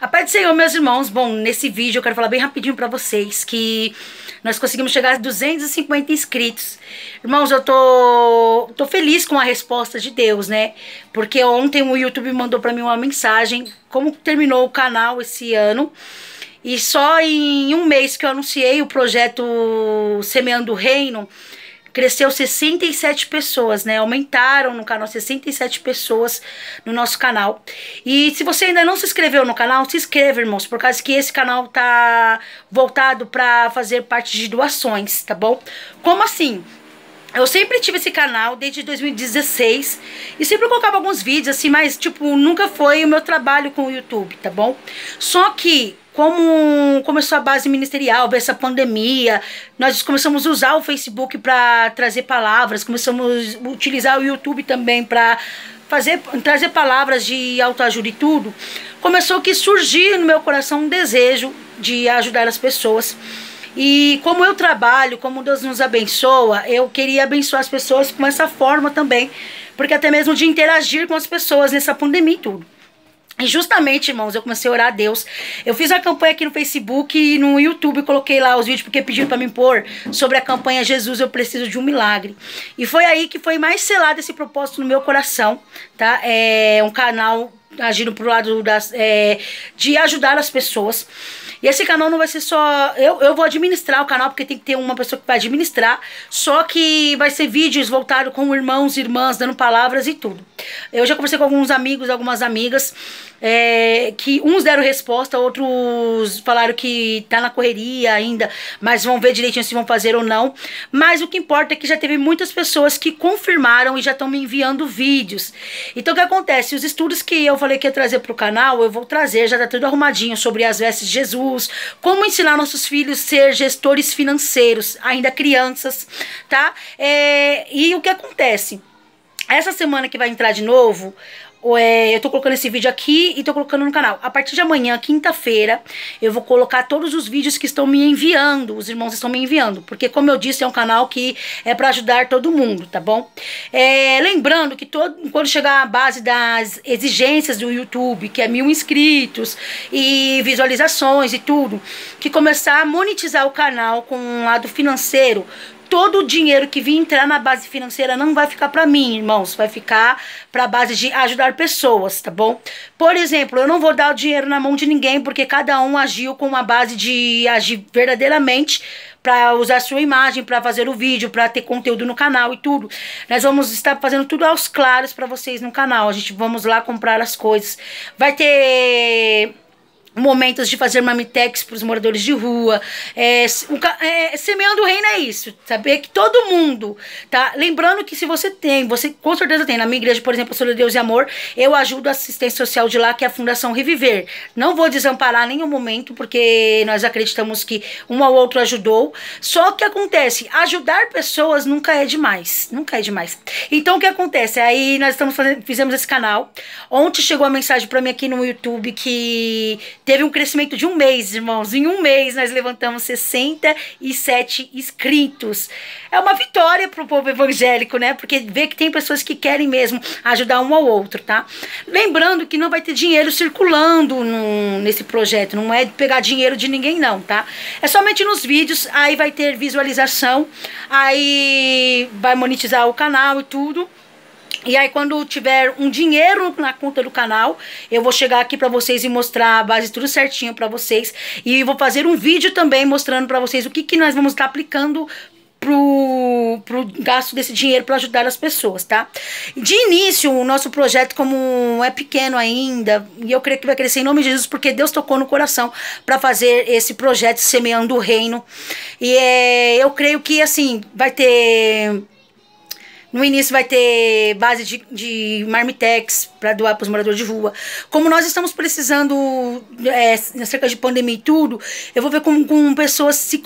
A paz do Senhor, meus irmãos. Bom, nesse vídeo eu quero falar bem rapidinho pra vocês que nós conseguimos chegar a 250 inscritos. Irmãos, eu tô, tô feliz com a resposta de Deus, né? Porque ontem o YouTube mandou pra mim uma mensagem como terminou o canal esse ano. E só em um mês que eu anunciei o projeto Semeando o Reino, cresceu 67 pessoas, né? Aumentaram no canal 67 pessoas no nosso canal. E se você ainda não se inscreveu no canal, se inscreva, irmãos, por causa que esse canal tá voltado para fazer parte de doações, tá bom? Como assim? Eu sempre tive esse canal desde 2016 e sempre colocava alguns vídeos assim, mas tipo, nunca foi o meu trabalho com o YouTube, tá bom? Só que como começou a base ministerial, veio essa pandemia, nós começamos a usar o Facebook para trazer palavras, começamos a utilizar o YouTube também para fazer trazer palavras de autoajuda e tudo. Começou que surgir no meu coração um desejo de ajudar as pessoas. E como eu trabalho, como Deus nos abençoa, eu queria abençoar as pessoas com essa forma também, porque até mesmo de interagir com as pessoas nessa pandemia e tudo. E justamente, irmãos, eu comecei a orar a Deus. Eu fiz uma campanha aqui no Facebook e no YouTube, coloquei lá os vídeos porque pediram para me pôr sobre a campanha Jesus, eu preciso de um milagre. E foi aí que foi mais selado esse propósito no meu coração, tá? É um canal agindo pro lado das, é, de ajudar as pessoas. E esse canal não vai ser só. Eu, eu vou administrar o canal, porque tem que ter uma pessoa que vai administrar. Só que vai ser vídeos voltados com irmãos e irmãs, dando palavras e tudo. Eu já conversei com alguns amigos, algumas amigas, é, que uns deram resposta, outros falaram que tá na correria ainda, mas vão ver direitinho se vão fazer ou não. Mas o que importa é que já teve muitas pessoas que confirmaram e já estão me enviando vídeos. Então o que acontece? Os estudos que eu falei que ia trazer pro canal, eu vou trazer, já tá tudo arrumadinho sobre as vestes de Jesus Jesus, como ensinar nossos filhos a ser gestores financeiros, ainda crianças, tá? É, e o que acontece? Essa semana que vai entrar de novo, eu tô colocando esse vídeo aqui e tô colocando no canal. A partir de amanhã, quinta-feira, eu vou colocar todos os vídeos que estão me enviando, os irmãos estão me enviando, porque como eu disse, é um canal que é para ajudar todo mundo, tá bom? É, lembrando que todo, quando chegar a base das exigências do YouTube, que é mil inscritos e visualizações e tudo, que começar a monetizar o canal com um lado financeiro, todo o dinheiro que vir entrar na base financeira não vai ficar para mim, irmãos, vai ficar para base de ajudar pessoas, tá bom? Por exemplo, eu não vou dar o dinheiro na mão de ninguém porque cada um agiu com uma base de agir verdadeiramente para usar sua imagem, para fazer o vídeo, para ter conteúdo no canal e tudo. Nós vamos estar fazendo tudo aos claros para vocês no canal. A gente vamos lá comprar as coisas. Vai ter momentos de fazer mamitex para os moradores de rua, é, o, é, semeando o reino é isso, saber é que todo mundo, tá? Lembrando que se você tem, você com certeza tem, na minha igreja, por exemplo, Sobre Deus e Amor, eu ajudo a assistência social de lá, que é a Fundação Reviver. Não vou desamparar nenhum momento, porque nós acreditamos que um ao outro ajudou, só que acontece, ajudar pessoas nunca é demais, nunca é demais. Então o que acontece? Aí nós estamos fazendo, fizemos esse canal, ontem chegou a mensagem para mim aqui no YouTube que Teve um crescimento de um mês, irmãos. Em um mês nós levantamos 67 inscritos. É uma vitória pro povo evangélico, né? Porque vê que tem pessoas que querem mesmo ajudar um ao outro, tá? Lembrando que não vai ter dinheiro circulando num, nesse projeto. Não é pegar dinheiro de ninguém, não, tá? É somente nos vídeos. Aí vai ter visualização. Aí vai monetizar o canal e tudo. E aí quando tiver um dinheiro na conta do canal, eu vou chegar aqui para vocês e mostrar a base tudo certinho para vocês. E vou fazer um vídeo também mostrando para vocês o que, que nós vamos estar tá aplicando pro, pro gasto desse dinheiro para ajudar as pessoas, tá? De início, o nosso projeto como é pequeno ainda, e eu creio que vai crescer em nome de Jesus, porque Deus tocou no coração para fazer esse projeto semeando o reino. E é, eu creio que assim, vai ter no início vai ter base de, de marmitex para doar para os moradores de rua. Como nós estamos precisando, é, acerca de pandemia e tudo, eu vou ver com, com pessoas se,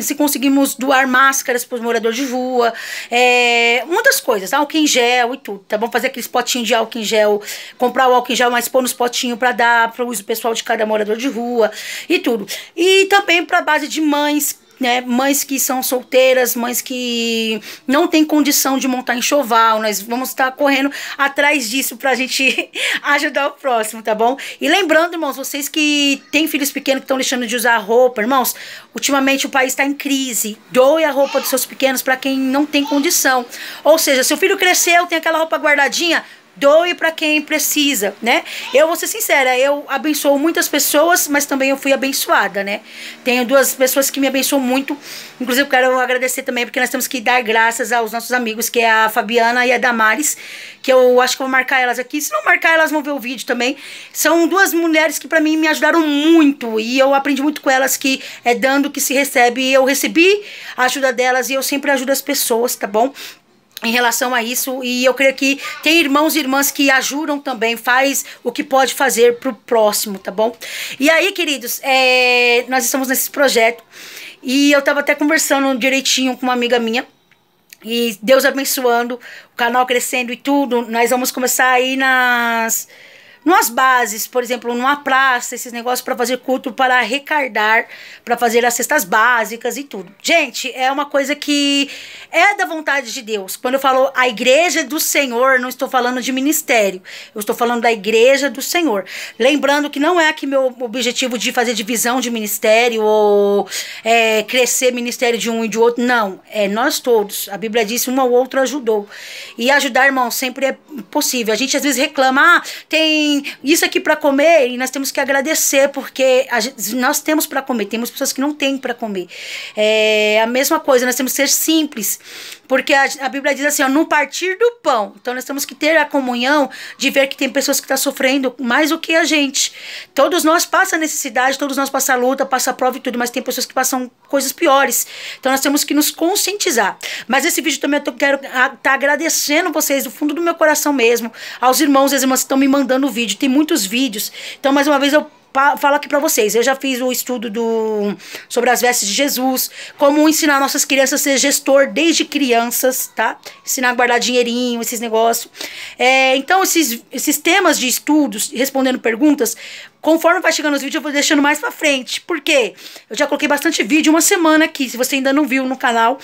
se conseguimos doar máscaras para os moradores de rua, é, muitas coisas, álcool em gel e tudo, tá bom? Fazer aqueles potinhos de álcool em gel, comprar o álcool em gel, mas pôr nos potinhos para dar para o uso pessoal de cada morador de rua e tudo. E também para base de mães né? Mães que são solteiras, mães que não têm condição de montar enxoval. Nós vamos estar correndo atrás disso para a gente ajudar o próximo, tá bom? E lembrando, irmãos, vocês que têm filhos pequenos que estão deixando de usar roupa, irmãos, ultimamente o país está em crise. Doe a roupa dos seus pequenos para quem não tem condição. Ou seja, seu filho cresceu, tem aquela roupa guardadinha, doe para quem precisa, né? Eu vou ser sincera, eu abençoo muitas pessoas, mas também eu fui abençoada, né? Tenho duas pessoas que me abençoam muito, inclusive quero agradecer também, porque nós temos que dar graças aos nossos amigos, que é a Fabiana e a Damares, que eu acho que vou marcar elas aqui, se não marcar elas vão ver o vídeo também, são duas mulheres que para mim me ajudaram muito, e eu aprendi muito com elas que é dando que se recebe, e eu recebi a ajuda delas, e eu sempre ajudo as pessoas, tá bom? em relação a isso e eu creio que tem irmãos e irmãs que ajudam também faz o que pode fazer para o próximo tá bom e aí queridos é, nós estamos nesse projeto e eu estava até conversando direitinho com uma amiga minha e Deus abençoando o canal crescendo e tudo nós vamos começar aí nas nas bases, por exemplo, numa praça, esses negócios para fazer culto para arrecadar, para fazer as cestas básicas e tudo. Gente, é uma coisa que é da vontade de Deus. Quando eu falo a igreja do Senhor, não estou falando de ministério, eu estou falando da igreja do Senhor. Lembrando que não é aqui meu objetivo de fazer divisão de ministério ou é, crescer ministério de um e de outro, não. É nós todos. A Bíblia disse um ou outro ajudou. E ajudar, irmão, sempre é possível. A gente às vezes reclama, ah, tem Assim, isso aqui para comer, e nós temos que agradecer, porque gente, nós temos para comer, temos pessoas que não têm para comer. É a mesma coisa, nós temos que ser simples, porque a, a Bíblia diz assim, ó, não partir do pão. Então nós temos que ter a comunhão de ver que tem pessoas que estão tá sofrendo mais do que a gente. Todos nós passamos necessidade, todos nós passamos luta, passamos prova e tudo, mas tem pessoas que passam coisas piores. Então nós temos que nos conscientizar. Mas esse vídeo também eu quero estar ah, tá agradecendo vocês do fundo do meu coração mesmo, aos irmãos e as irmãs que estão me mandando o vídeo. Tem muitos vídeos. Então, mais uma vez, eu falo aqui para vocês. Eu já fiz o estudo do, sobre as vestes de Jesus, como ensinar nossas crianças a ser gestor desde crianças, tá? Ensinar a guardar dinheirinho, esses negócios. É, então, esses, esses temas de estudos, respondendo perguntas, conforme vai chegando os vídeos, eu vou deixando mais pra frente. Por quê? Eu já coloquei bastante vídeo uma semana aqui. Se você ainda não viu no canal,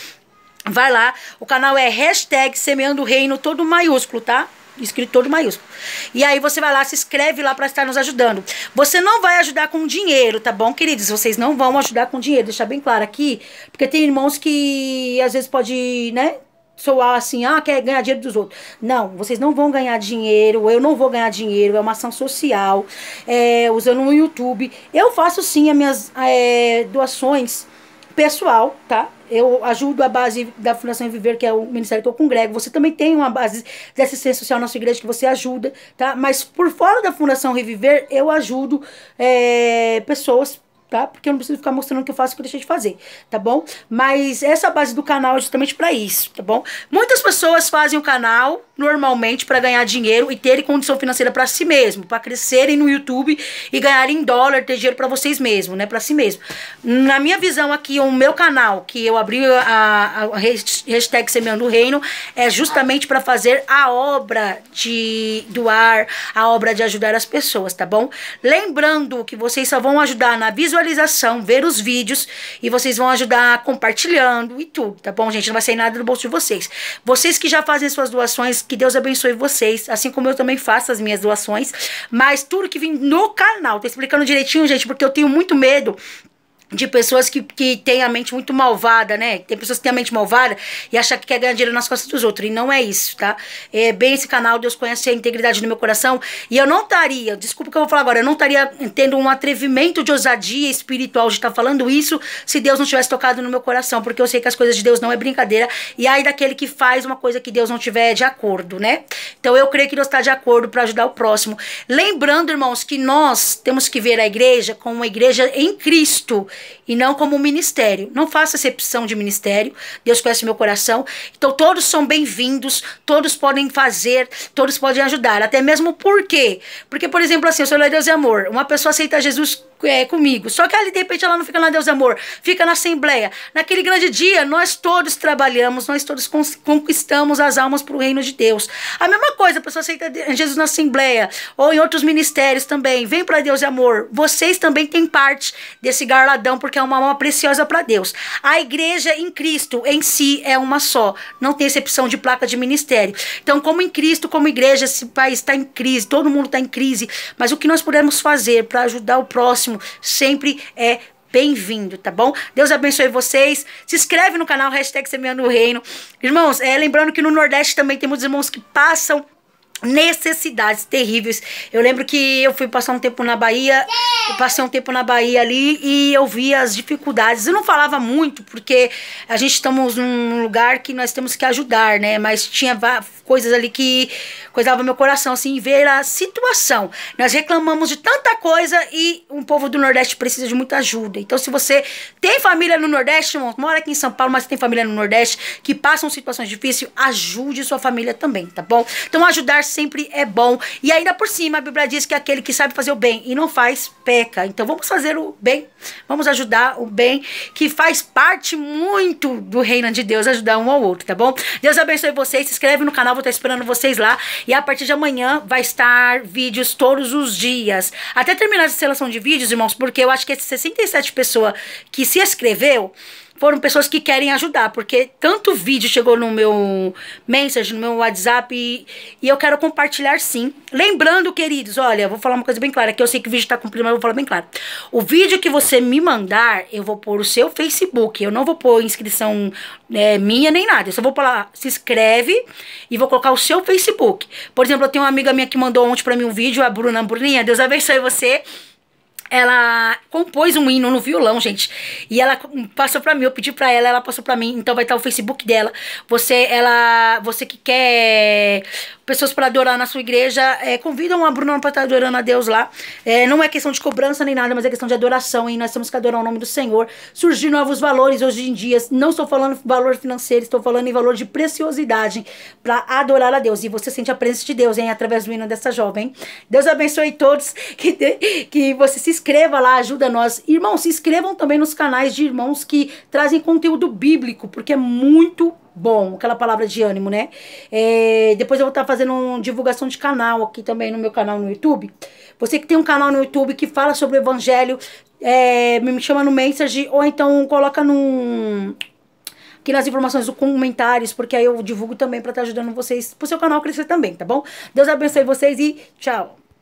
vai lá. O canal é hashtag Semeando Reino, todo maiúsculo, tá? escrito todo maiúsculo. E aí você vai lá, se inscreve lá para estar nos ajudando. Você não vai ajudar com dinheiro, tá bom, queridos? Vocês não vão ajudar com dinheiro, deixar bem claro aqui, porque tem irmãos que às vezes pode, né, soar assim, ah, quer ganhar dinheiro dos outros. Não, vocês não vão ganhar dinheiro, eu não vou ganhar dinheiro, é uma ação social, é, usando o YouTube. Eu faço sim as minhas é, doações pessoal, tá? eu ajudo a base da Fundação Viver, que é o ministério que eu congrego. Você também tem uma base de assistência social na sua igreja que você ajuda, tá? Mas por fora da Fundação Reviver, eu ajudo é, pessoas tá? Porque eu não preciso ficar mostrando o que eu faço e o que eu deixei de fazer, tá bom? Mas essa base do canal é justamente para isso, tá bom? Muitas pessoas fazem o canal normalmente para ganhar dinheiro e terem condição financeira para si mesmo, para crescerem no YouTube e ganharem dólar, ter dinheiro para vocês mesmos, né? Para si mesmo. Na minha visão aqui, o meu canal, que eu abri a, a hashtag Semeando o Reino, é justamente para fazer a obra de doar, a obra de ajudar as pessoas, tá bom? Lembrando que vocês só vão ajudar na visualização visualização, ver os vídeos e vocês vão ajudar compartilhando e tudo, tá bom, gente? Não vai sair nada do bolso de vocês. Vocês que já fazem suas doações, que Deus abençoe vocês, assim como eu também faço as minhas doações, mas tudo que vem no canal, tô tá explicando direitinho, gente, porque eu tenho muito medo de pessoas que, que têm a mente muito malvada, né? Tem pessoas que têm a mente malvada e acham que quer ganhar dinheiro nas costas dos outros. E não é isso, tá? É bem esse canal, Deus conhece a integridade do meu coração. E eu não estaria, desculpa que eu vou falar agora, eu não estaria tendo um atrevimento de ousadia espiritual de estar tá falando isso se Deus não tivesse tocado no meu coração. Porque eu sei que as coisas de Deus não é brincadeira. E aí daquele que faz uma coisa que Deus não tiver de acordo, né? Então eu creio que Deus está de acordo para ajudar o próximo. Lembrando, irmãos, que nós temos que ver a igreja como uma igreja em Cristo e não como ministério. Não faça exceção de ministério. Deus conhece meu coração. Então todos são bem-vindos, todos podem fazer, todos podem ajudar. Até mesmo por quê? Porque, por exemplo, assim, o Senhor é Deus e Amor. Uma pessoa aceita Jesus é, comigo. Só que ali, de repente, ela não fica na Deus e Amor, fica na Assembleia. Naquele grande dia, nós todos trabalhamos, nós todos conquistamos as almas para o reino de Deus. A mesma coisa, a pessoa aceita Jesus na Assembleia ou em outros ministérios também. Vem para Deus e Amor. Vocês também têm parte desse garladão, porque é uma alma preciosa para Deus. A igreja em Cristo em si é uma só. Não tem excepção de placa de ministério. Então, como em Cristo, como igreja, esse país está em crise, todo mundo está em crise. Mas o que nós podemos fazer para ajudar o próximo? próximo sempre é bem-vindo, tá bom? Deus abençoe vocês. Se inscreve no canal, hashtag Semeando o Reino. Irmãos, é, lembrando que no Nordeste também temos irmãos que passam necessidades terríveis. Eu lembro que eu fui passar um tempo na Bahia, passei um tempo na Bahia ali e eu vi as dificuldades. Eu não falava muito porque a gente estamos num lugar que nós temos que ajudar, né? Mas tinha coisas ali que coisava meu coração assim ver a situação. Nós reclamamos de tanta coisa e o povo do Nordeste precisa de muita ajuda. Então se você tem família no Nordeste, mora aqui em São Paulo, mas tem família no Nordeste que passam situações difíceis, ajude sua família também, tá bom? Então ajudar sempre é bom. E ainda por cima, a Bíblia diz que é aquele que sabe fazer o bem e não faz, peca. Então vamos fazer o bem, vamos ajudar o bem, que faz parte muito do reino de Deus, ajudar um ao outro, tá bom? Deus abençoe vocês, se inscreve no canal, vou estar esperando vocês lá. E a partir de amanhã vai estar vídeos todos os dias. Até terminar essa seleção de vídeos, irmãos, porque eu acho que essas 67 pessoas que se inscreveu, foram pessoas que querem ajudar, porque tanto vídeo chegou no meu message, no meu WhatsApp, e, e eu quero compartilhar sim. Lembrando, queridos, olha, vou falar uma coisa bem clara, que eu sei que o vídeo tá cumprindo, mas eu vou falar bem claro. O vídeo que você me mandar, eu vou pôr o seu Facebook, eu não vou pôr inscrição é, minha nem nada, eu só vou falar, se inscreve e vou colocar o seu Facebook. Por exemplo, eu tenho uma amiga minha que mandou ontem para mim um vídeo, a Bruna Bruninha, Deus abençoe você ela compôs um hino no violão, gente. E ela passou para mim, eu pedi para ela, ela passou para mim. Então vai estar tá o Facebook dela. Você, ela, você que quer pessoas para adorar na sua igreja, é, convidam a Bruna para estar tá adorando a Deus lá. É, não é questão de cobrança nem nada, mas é questão de adoração. E nós temos que adorar o nome do Senhor. Surgiram novos valores hoje em dia. Não estou falando valor financeiro, estou falando em valor de preciosidade para adorar a Deus. E você sente a presença de Deus, hein, através do hino dessa jovem. Deus abençoe todos que, que você se inscreva lá, ajuda nós. Irmãos, se inscrevam também nos canais de irmãos que trazem conteúdo bíblico, porque é muito bom, aquela palavra de ânimo, né? É, depois eu vou estar tá fazendo uma divulgação de canal aqui também no meu canal no YouTube. Você que tem um canal no YouTube que fala sobre o evangelho, é, me chama no message ou então coloca num aqui nas informações dos comentários, porque aí eu divulgo também para estar tá ajudando vocês, pro seu canal crescer também, tá bom? Deus abençoe vocês e tchau!